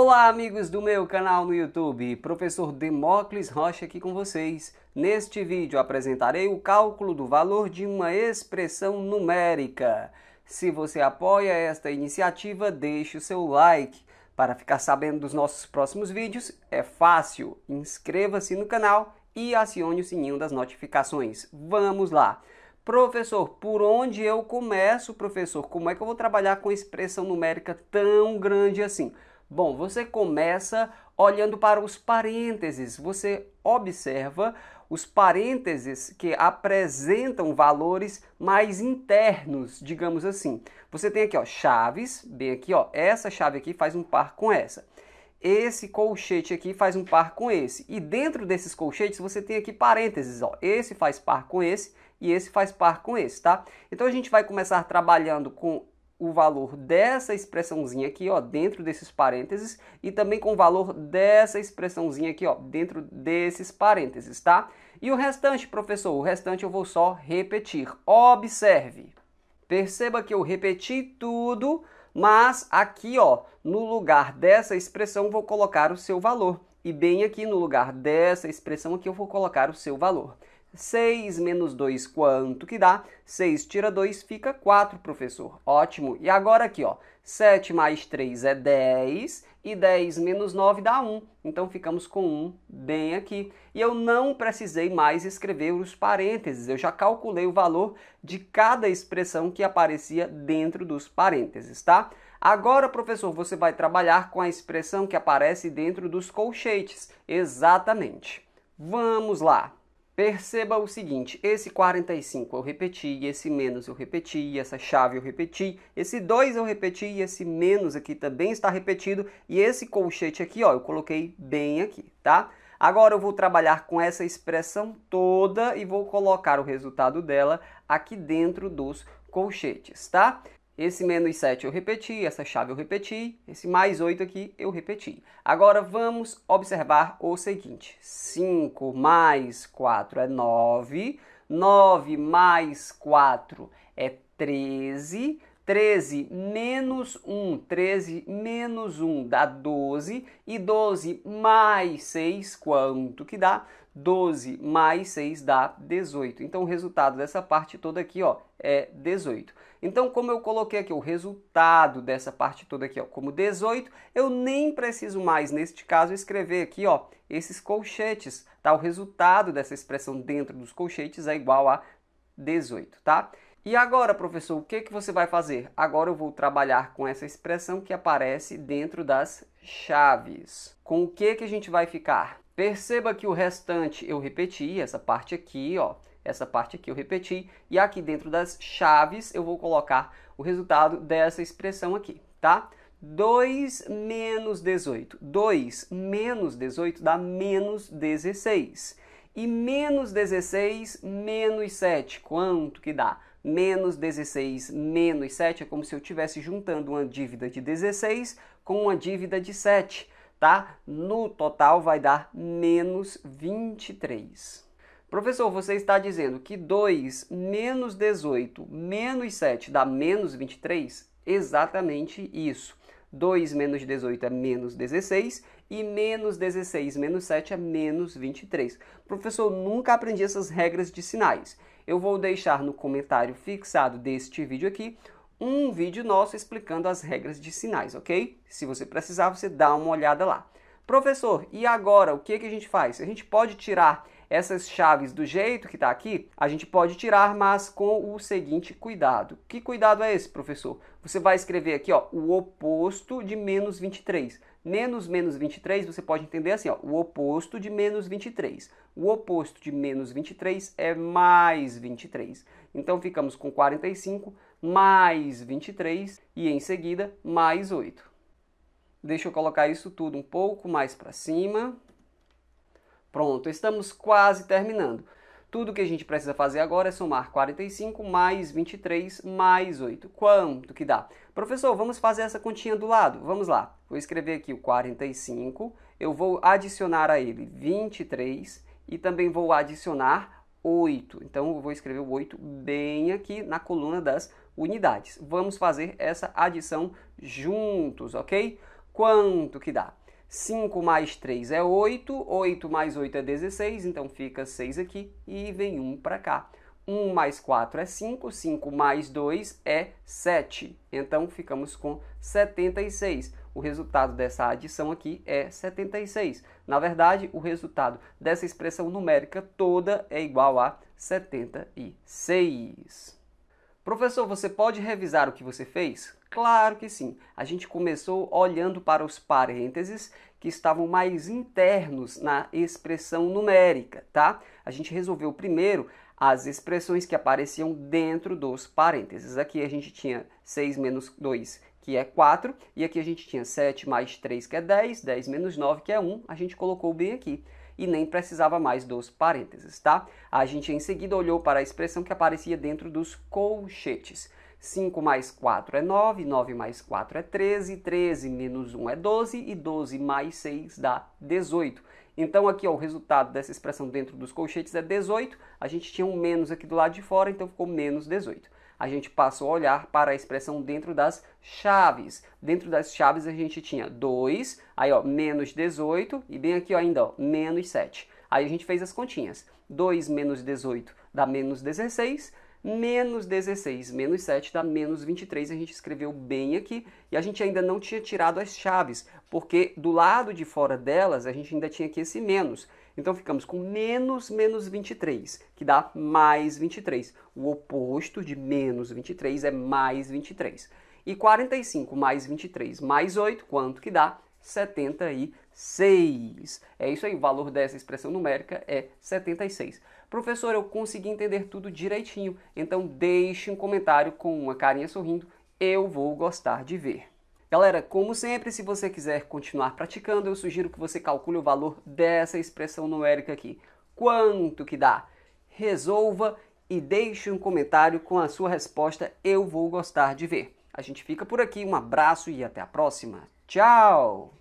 Olá, amigos do meu canal no YouTube, professor Demócles Rocha aqui com vocês. Neste vídeo apresentarei o cálculo do valor de uma expressão numérica. Se você apoia esta iniciativa, deixe o seu like. Para ficar sabendo dos nossos próximos vídeos, é fácil. Inscreva-se no canal e acione o sininho das notificações. Vamos lá! Professor, por onde eu começo, professor? Como é que eu vou trabalhar com expressão numérica tão grande assim? Bom, você começa olhando para os parênteses, você observa os parênteses que apresentam valores mais internos, digamos assim. Você tem aqui, ó, chaves, bem aqui, ó, essa chave aqui faz um par com essa. Esse colchete aqui faz um par com esse. E dentro desses colchetes você tem aqui parênteses, ó. Esse faz par com esse e esse faz par com esse, tá? Então a gente vai começar trabalhando com o valor dessa expressãozinha aqui, ó, dentro desses parênteses, e também com o valor dessa expressãozinha aqui, ó, dentro desses parênteses, tá? E o restante, professor, o restante eu vou só repetir. Observe. Perceba que eu repeti tudo, mas aqui, ó, no lugar dessa expressão vou colocar o seu valor. E bem aqui no lugar dessa expressão aqui eu vou colocar o seu valor. 6 menos 2, quanto que dá? 6 tira 2, fica 4, professor. Ótimo. E agora aqui, ó, 7 mais 3 é 10 e 10 menos 9 dá 1. Então ficamos com 1 bem aqui. E eu não precisei mais escrever os parênteses, eu já calculei o valor de cada expressão que aparecia dentro dos parênteses, tá? Agora, professor, você vai trabalhar com a expressão que aparece dentro dos colchetes. Exatamente. Vamos lá. Perceba o seguinte, esse 45 eu repeti, esse menos eu repeti, essa chave eu repeti, esse 2 eu repeti, esse menos aqui também está repetido, e esse colchete aqui, ó, eu coloquei bem aqui, tá? Agora eu vou trabalhar com essa expressão toda e vou colocar o resultado dela aqui dentro dos colchetes, tá? Esse menos 7 eu repeti, essa chave eu repeti, esse mais 8 aqui eu repeti. Agora vamos observar o seguinte: 5 mais 4 é 9, 9 mais 4 é 13, 13 menos 1, 13 menos 1 dá 12, e 12 mais 6, quanto que dá? 12 mais 6 dá 18. Então, o resultado dessa parte toda aqui ó, é 18. Então, como eu coloquei aqui o resultado dessa parte toda aqui ó, como 18, eu nem preciso mais, neste caso, escrever aqui ó, esses colchetes. Tá? O resultado dessa expressão dentro dos colchetes é igual a 18, tá? E agora, professor, o que, é que você vai fazer? Agora eu vou trabalhar com essa expressão que aparece dentro das chaves. Com o que, é que a gente vai ficar? Perceba que o restante eu repeti, essa parte aqui, ó, essa parte aqui eu repeti, e aqui dentro das chaves eu vou colocar o resultado dessa expressão aqui, tá? 2 menos 18. 2 menos 18 dá menos 16. E menos 16 menos 7, quanto que dá? menos 16 menos 7 é como se eu estivesse juntando uma dívida de 16 com uma dívida de 7, tá? No total vai dar menos 23. Professor, você está dizendo que 2 menos 18 menos 7 dá menos 23? Exatamente isso. 2 menos 18 é menos 16 e menos 16 menos 7 é menos 23. Professor, nunca aprendi essas regras de sinais. Eu vou deixar no comentário fixado deste vídeo aqui um vídeo nosso explicando as regras de sinais, ok? Se você precisar, você dá uma olhada lá. Professor, e agora o que, que a gente faz? A gente pode tirar essas chaves do jeito que está aqui? A gente pode tirar, mas com o seguinte cuidado. Que cuidado é esse, professor? Você vai escrever aqui ó, o oposto de menos 23. Menos menos 23, você pode entender assim, ó, o oposto de menos 23. O oposto de menos 23 é mais 23. Então ficamos com 45 mais 23 e em seguida mais 8. Deixa eu colocar isso tudo um pouco mais para cima. Pronto, estamos quase terminando. Tudo que a gente precisa fazer agora é somar 45 mais 23 mais 8. Quanto que dá? Professor, vamos fazer essa continha do lado. Vamos lá. Vou escrever aqui o 45, eu vou adicionar a ele 23 e também vou adicionar 8. Então, eu vou escrever o 8 bem aqui na coluna das unidades. Vamos fazer essa adição juntos, ok? Quanto que dá? 5 mais 3 é 8, 8 mais 8 é 16, então fica 6 aqui e vem 1 para cá. 1 mais 4 é 5, 5 mais 2 é 7. Então ficamos com 76. O resultado dessa adição aqui é 76. Na verdade, o resultado dessa expressão numérica toda é igual a 76. Professor, você pode revisar o que você fez? Claro que sim. A gente começou olhando para os parênteses que estavam mais internos na expressão numérica, tá? A gente resolveu primeiro as expressões que apareciam dentro dos parênteses. Aqui a gente tinha 6 menos 2, que é 4, e aqui a gente tinha 7 mais 3, que é 10, 10 menos 9, que é 1, a gente colocou bem aqui e nem precisava mais dos parênteses, tá? A gente em seguida olhou para a expressão que aparecia dentro dos colchetes. 5 mais 4 é 9, 9 mais 4 é 13, 13 menos 1 é 12 e 12 mais 6 dá 18. Então aqui ó, o resultado dessa expressão dentro dos colchetes é 18, a gente tinha um menos aqui do lado de fora, então ficou menos 18 a gente passou a olhar para a expressão dentro das chaves. Dentro das chaves a gente tinha 2, aí ó, menos 18 e bem aqui ó, ainda ó, menos 7. Aí a gente fez as continhas. 2 menos 18 dá menos 16, menos 16, menos 7 dá menos 23, a gente escreveu bem aqui, e a gente ainda não tinha tirado as chaves, porque do lado de fora delas a gente ainda tinha aqui esse menos. Então ficamos com menos menos 23, que dá mais 23. O oposto de menos 23 é mais 23. E 45 mais 23 mais 8, quanto que dá? 76. É isso aí, o valor dessa expressão numérica é 76. Professor, eu consegui entender tudo direitinho, então deixe um comentário com uma carinha sorrindo, eu vou gostar de ver. Galera, como sempre, se você quiser continuar praticando, eu sugiro que você calcule o valor dessa expressão numérica aqui. Quanto que dá? Resolva e deixe um comentário com a sua resposta, eu vou gostar de ver. A gente fica por aqui, um abraço e até a próxima. Tchau!